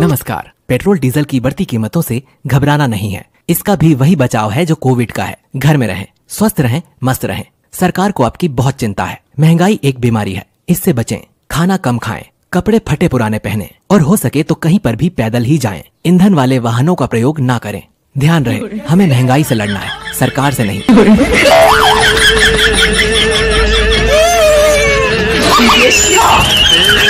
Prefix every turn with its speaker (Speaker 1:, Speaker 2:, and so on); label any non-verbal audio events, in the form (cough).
Speaker 1: नमस्कार petrol diesel की बढ़ती कीमतों से घबराना नहीं है इसका भी वही बचाव है जो कोविड का है घर में रहें स्वस्थ रहें मस्त रहें सरकार को आपकी बहुत चिंता है महंगाई एक बीमारी है इससे बचें खाना कम खाएं कपड़े फटे पुराने पहने और हो सके तो कहीं पर भी पैदल ही जाएं ईंधन वाले वाहनों का प्रयोग ना करें ध्यान रहे हमें महंगाई से लड़ना है सरकार से नहीं
Speaker 2: (laughs)